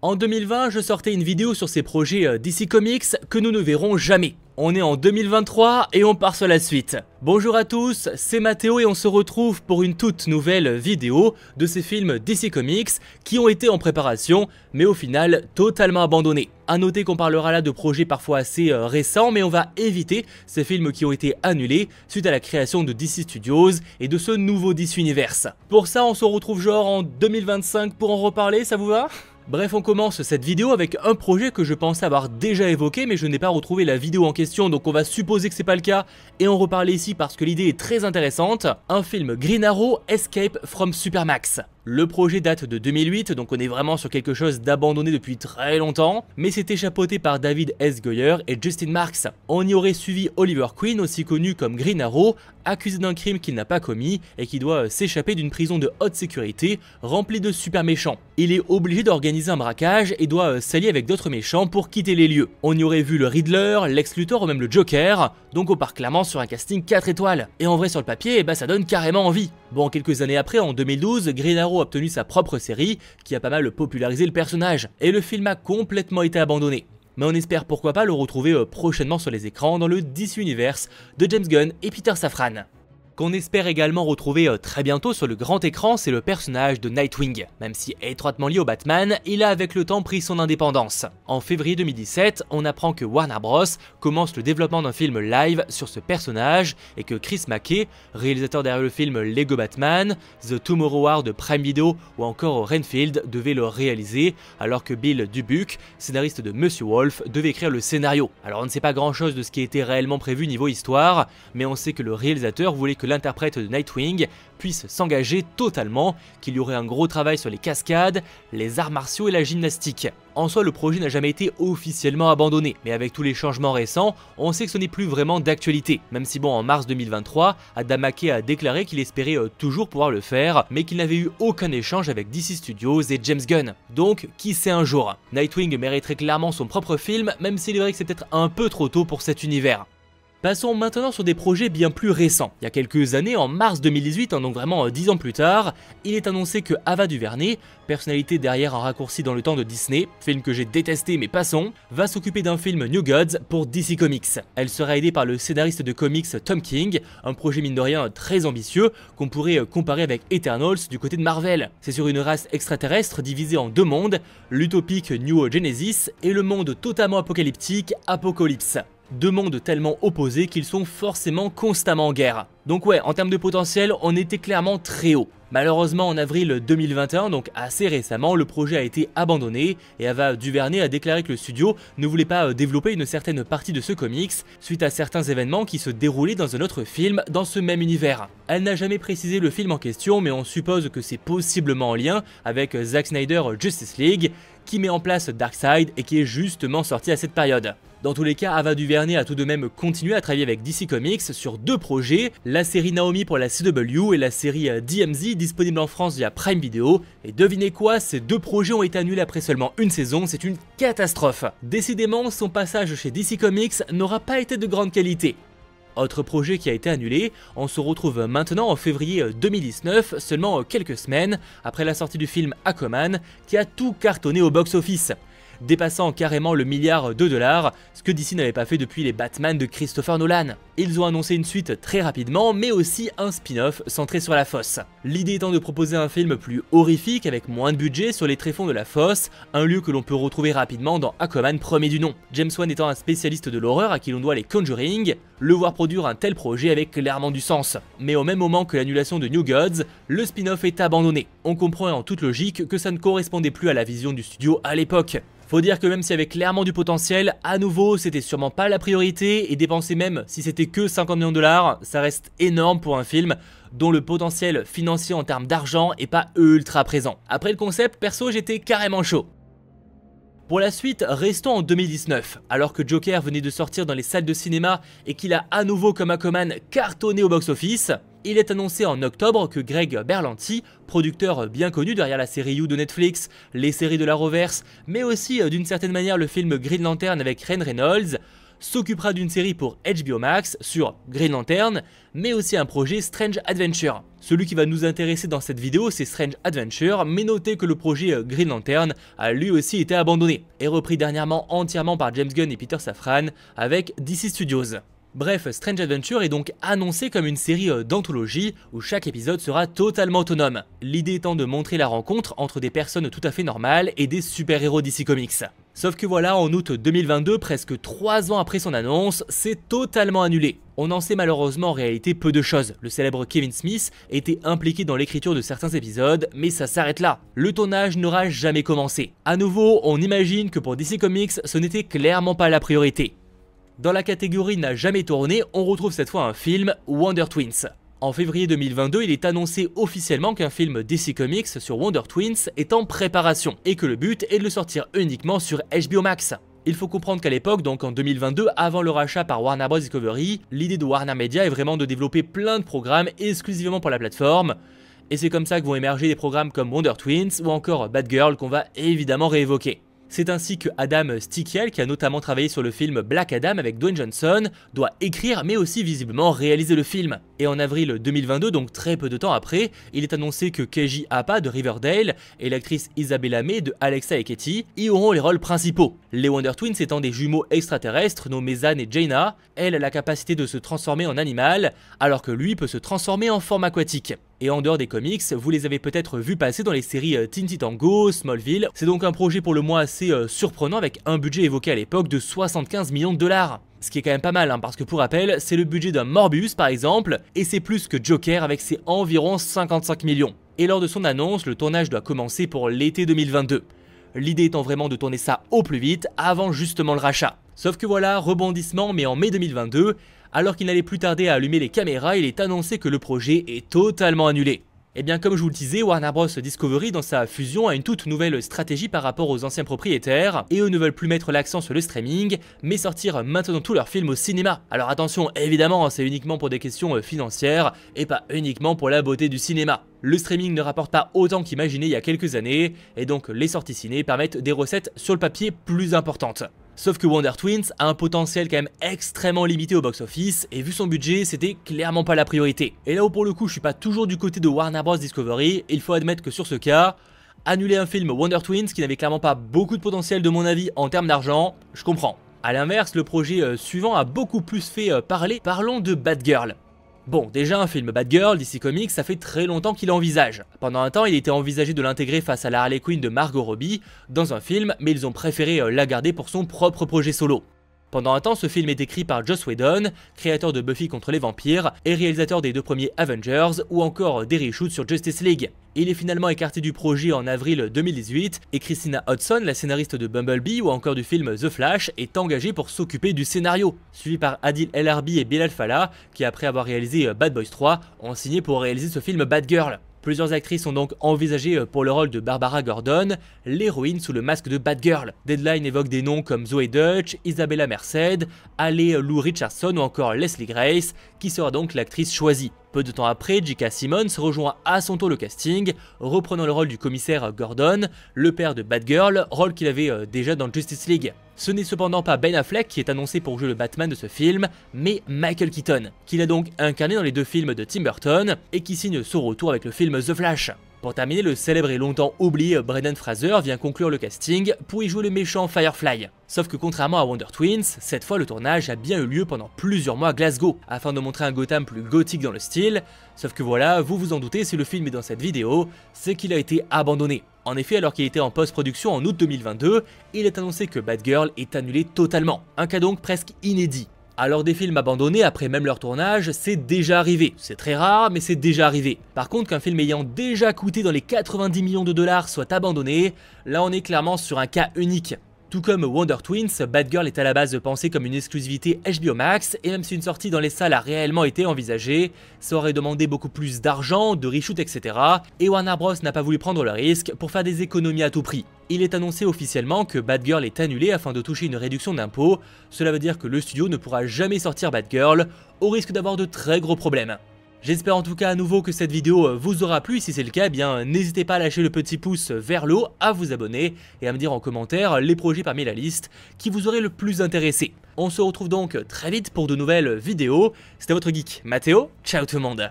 En 2020, je sortais une vidéo sur ces projets euh, DC Comics que nous ne verrons jamais. On est en 2023 et on part sur la suite. Bonjour à tous, c'est Mathéo et on se retrouve pour une toute nouvelle vidéo de ces films DC Comics qui ont été en préparation mais au final totalement abandonnés. A noter qu'on parlera là de projets parfois assez euh, récents mais on va éviter ces films qui ont été annulés suite à la création de DC Studios et de ce nouveau DC Universe. Pour ça on se retrouve genre en 2025 pour en reparler, ça vous va Bref, on commence cette vidéo avec un projet que je pensais avoir déjà évoqué, mais je n'ai pas retrouvé la vidéo en question, donc on va supposer que c'est pas le cas et on reparler ici parce que l'idée est très intéressante. Un film Green Arrow Escape from Supermax. Le projet date de 2008, donc on est vraiment sur quelque chose d'abandonné depuis très longtemps, mais c'est chapeauté par David S. Goyer et Justin Marks. On y aurait suivi Oliver Queen, aussi connu comme Green Arrow, accusé d'un crime qu'il n'a pas commis et qui doit s'échapper d'une prison de haute sécurité remplie de super méchants. Il est obligé d'organiser un braquage et doit s'allier avec d'autres méchants pour quitter les lieux. On y aurait vu le Riddler, Lex Luthor ou même le Joker, donc au part clairement sur un casting 4 étoiles. Et en vrai sur le papier, eh ben, ça donne carrément envie. Bon, quelques années après, en 2012, Green a obtenu sa propre série, qui a pas mal popularisé le personnage, et le film a complètement été abandonné. Mais on espère pourquoi pas le retrouver euh, prochainement sur les écrans dans le 10 universe de James Gunn et Peter Safran qu'on espère également retrouver euh, très bientôt sur le grand écran, c'est le personnage de Nightwing. Même si étroitement lié au Batman, il a avec le temps pris son indépendance. En février 2017, on apprend que Warner Bros commence le développement d'un film live sur ce personnage et que Chris Mackey, réalisateur derrière le film Lego Batman, The Tomorrow War de Prime Video ou encore Renfield devait le réaliser, alors que Bill Dubuc, scénariste de Monsieur Wolf, devait écrire le scénario. Alors on ne sait pas grand chose de ce qui était réellement prévu niveau histoire, mais on sait que le réalisateur voulait que l'interprète de Nightwing puisse s'engager totalement, qu'il y aurait un gros travail sur les cascades, les arts martiaux et la gymnastique. En soi, le projet n'a jamais été officiellement abandonné, mais avec tous les changements récents, on sait que ce n'est plus vraiment d'actualité. Même si bon, en mars 2023, Adamake a déclaré qu'il espérait euh, toujours pouvoir le faire, mais qu'il n'avait eu aucun échange avec DC Studios et James Gunn. Donc, qui sait un jour Nightwing mériterait clairement son propre film, même s'il est vrai que c'est peut-être un peu trop tôt pour cet univers. Passons maintenant sur des projets bien plus récents. Il y a quelques années, en mars 2018, hein, donc vraiment 10 euh, ans plus tard, il est annoncé que Ava DuVernay, personnalité derrière un raccourci dans le temps de Disney, film que j'ai détesté mais passons, va s'occuper d'un film New Gods pour DC Comics. Elle sera aidée par le scénariste de comics Tom King, un projet mine de rien très ambitieux qu'on pourrait euh, comparer avec Eternals du côté de Marvel. C'est sur une race extraterrestre divisée en deux mondes, l'utopique New Genesis et le monde totalement apocalyptique Apocalypse. Deux mondes tellement opposés qu'ils sont forcément constamment en guerre. Donc ouais, en termes de potentiel, on était clairement très haut. Malheureusement, en avril 2021, donc assez récemment, le projet a été abandonné et Ava Duvernay a déclaré que le studio ne voulait pas euh, développer une certaine partie de ce comics suite à certains événements qui se déroulaient dans un autre film dans ce même univers. Elle n'a jamais précisé le film en question, mais on suppose que c'est possiblement en lien avec euh, Zack Snyder euh, Justice League qui met en place Darkseid et qui est justement sorti à cette période. Dans tous les cas, Ava DuVernay a tout de même continué à travailler avec DC Comics sur deux projets, la série Naomi pour la CW et la série euh, DMZ disponible en France via Prime Video. Et devinez quoi, ces deux projets ont été annulés après seulement une saison, c'est une catastrophe. Décidément, son passage chez DC Comics n'aura pas été de grande qualité. Autre projet qui a été annulé, on se retrouve maintenant en février 2019, seulement quelques semaines après la sortie du film Aquaman, qui a tout cartonné au box-office dépassant carrément le milliard de dollars, ce que DC n'avait pas fait depuis les Batman de Christopher Nolan. Ils ont annoncé une suite très rapidement, mais aussi un spin-off centré sur la fosse. L'idée étant de proposer un film plus horrifique avec moins de budget sur les tréfonds de la fosse, un lieu que l'on peut retrouver rapidement dans Aquaman premier du nom. James Wan étant un spécialiste de l'horreur à qui l'on doit les Conjuring, le voir produire un tel projet avait clairement du sens. Mais au même moment que l'annulation de New Gods, le spin-off est abandonné. On comprend en toute logique que ça ne correspondait plus à la vision du studio à l'époque. Faut dire que même s'il y avait clairement du potentiel, à nouveau, c'était sûrement pas la priorité et dépenser même, si c'était que 50 millions de dollars, ça reste énorme pour un film dont le potentiel financier en termes d'argent est pas ultra présent. Après le concept, perso j'étais carrément chaud. Pour la suite, restons en 2019. Alors que Joker venait de sortir dans les salles de cinéma et qu'il a à nouveau comme Aquaman cartonné au box-office, il est annoncé en octobre que Greg Berlanti, producteur bien connu derrière la série You de Netflix, les séries de la reverse, mais aussi euh, d'une certaine manière le film Green Lantern avec Ren Reynolds, s'occupera d'une série pour HBO Max sur Green Lantern, mais aussi un projet Strange Adventure. Celui qui va nous intéresser dans cette vidéo, c'est Strange Adventure, mais notez que le projet euh, Green Lantern a lui aussi été abandonné et repris dernièrement entièrement par James Gunn et Peter Safran avec DC Studios. Bref, Strange Adventure est donc annoncé comme une série euh, d'anthologie où chaque épisode sera totalement autonome. L'idée étant de montrer la rencontre entre des personnes tout à fait normales et des super-héros DC Comics. Sauf que voilà, en août 2022, presque 3 ans après son annonce, c'est totalement annulé. On en sait malheureusement en réalité peu de choses. Le célèbre Kevin Smith était impliqué dans l'écriture de certains épisodes, mais ça s'arrête là. Le tournage n'aura jamais commencé. À nouveau, on imagine que pour DC Comics, ce n'était clairement pas la priorité. Dans la catégorie n'a jamais tourné, on retrouve cette fois un film Wonder Twins. En février 2022, il est annoncé officiellement qu'un film DC Comics sur Wonder Twins est en préparation et que le but est de le sortir uniquement sur HBO Max. Il faut comprendre qu'à l'époque, donc en 2022, avant le rachat par Warner Bros. Discovery, l'idée de Warner Media est vraiment de développer plein de programmes exclusivement pour la plateforme. Et c'est comme ça que vont émerger des programmes comme Wonder Twins ou encore Bad Girl qu'on va évidemment réévoquer. C'est ainsi que Adam Stickiel, qui a notamment travaillé sur le film Black Adam avec Dwayne Johnson, doit écrire mais aussi visiblement réaliser le film. Et en avril 2022, donc très peu de temps après, il est annoncé que Keiji Apa de Riverdale et l'actrice Isabella May de Alexa et Katie y auront les rôles principaux. Les Wonder Twins étant des jumeaux extraterrestres nommés Zan et Jaina, elle a la capacité de se transformer en animal, alors que lui peut se transformer en forme aquatique. Et en dehors des comics, vous les avez peut-être vus passer dans les séries euh, Teen Titans Go, Smallville. C'est donc un projet pour le mois assez euh, surprenant avec un budget évoqué à l'époque de 75 millions de dollars. Ce qui est quand même pas mal, hein, parce que pour rappel, c'est le budget d'un Morbius par exemple, et c'est plus que Joker avec ses environ 55 millions. Et lors de son annonce, le tournage doit commencer pour l'été 2022. L'idée étant vraiment de tourner ça au plus vite, avant justement le rachat. Sauf que voilà, rebondissement, mais en mai 2022, alors qu'il n'allait plus tarder à allumer les caméras, il est annoncé que le projet est totalement annulé. Et eh bien comme je vous le disais, Warner Bros Discovery dans sa fusion a une toute nouvelle stratégie par rapport aux anciens propriétaires, et eux ne veulent plus mettre l'accent sur le streaming, mais sortir maintenant tous leurs films au cinéma. Alors attention, évidemment, c'est uniquement pour des questions euh, financières, et pas uniquement pour la beauté du cinéma. Le streaming ne rapporte pas autant qu'imaginé il y a quelques années, et donc les sorties ciné permettent des recettes sur le papier plus importantes. Sauf que Wonder Twins a un potentiel quand même extrêmement limité au box-office, et vu son budget, c'était clairement pas la priorité. Et là où pour le coup je suis pas toujours du côté de Warner Bros Discovery, il faut admettre que sur ce cas, annuler un film Wonder Twins qui n'avait clairement pas beaucoup de potentiel de mon avis en termes d'argent, je comprends. A l'inverse, le projet euh, suivant a beaucoup plus fait euh, parler. Parlons de Bad Girl. Bon, déjà un film Bad Girl, DC Comics, ça fait très longtemps qu'il envisage. Pendant un temps, il était envisagé de l'intégrer face à la Harley Quinn de Margot Robbie dans un film, mais ils ont préféré euh, la garder pour son propre projet solo. Pendant un temps, ce film est écrit par Joss Whedon, créateur de Buffy contre les vampires et réalisateur des deux premiers Avengers ou encore des reshoots sur Justice League. Il est finalement écarté du projet en avril 2018 et Christina Hudson, la scénariste de Bumblebee ou encore du film The Flash, est engagée pour s'occuper du scénario, suivi par Adil El Arbi et Bill Fallah qui après avoir réalisé Bad Boys 3 ont signé pour réaliser ce film Bad Girl. Plusieurs actrices ont donc envisagé euh, pour le rôle de Barbara Gordon l'héroïne sous le masque de Batgirl. Deadline évoque des noms comme Zoe Dutch, Isabella Merced, Alley Lou Richardson ou encore Leslie Grace, qui sera donc l'actrice choisie. Peu de temps après, J.K. Simmons rejoint à son tour le casting, reprenant le rôle du commissaire Gordon, le père de Batgirl, rôle qu'il avait euh, déjà dans Justice League. Ce n'est cependant pas Ben Affleck qui est annoncé pour jouer le Batman de ce film, mais Michael Keaton, qu'il a donc incarné dans les deux films de Tim Burton et qui signe son retour avec le film The Flash. Pour terminer, le célèbre et longtemps oublié Brendan Fraser vient conclure le casting pour y jouer le méchant Firefly. Sauf que contrairement à Wonder Twins, cette fois le tournage a bien eu lieu pendant plusieurs mois à Glasgow, afin de montrer un Gotham plus gothique dans le style, sauf que voilà, vous vous en doutez si le film est dans cette vidéo, c'est qu'il a été abandonné. En effet, alors qu'il était en post-production en août 2022, il est annoncé que Bad Girl est annulé totalement, un cas donc presque inédit. Alors des films abandonnés après même leur tournage, c'est déjà arrivé. C'est très rare, mais c'est déjà arrivé. Par contre, qu'un film ayant déjà coûté dans les 90 millions de dollars soit abandonné, là on est clairement sur un cas unique. Tout comme Wonder Twins, Bad Girl est à la base pensée comme une exclusivité HBO Max, et même si une sortie dans les salles a réellement été envisagée, ça aurait demandé beaucoup plus d'argent, de reshoot, etc. Et Warner Bros n'a pas voulu prendre le risque pour faire des économies à tout prix. Il est annoncé officiellement que Bad Girl est annulé afin de toucher une réduction d'impôts, cela veut dire que le studio ne pourra jamais sortir Bad Girl, au risque d'avoir de très gros problèmes. J'espère en tout cas à nouveau que cette vidéo euh, vous aura plu, si c'est le cas, eh bien n'hésitez pas à lâcher le petit pouce vers le haut, à vous abonner et à me dire en commentaire les projets parmi la liste qui vous auraient le plus intéressé. On se retrouve donc très vite pour de nouvelles vidéos, c'était votre geek Mathéo, ciao tout le monde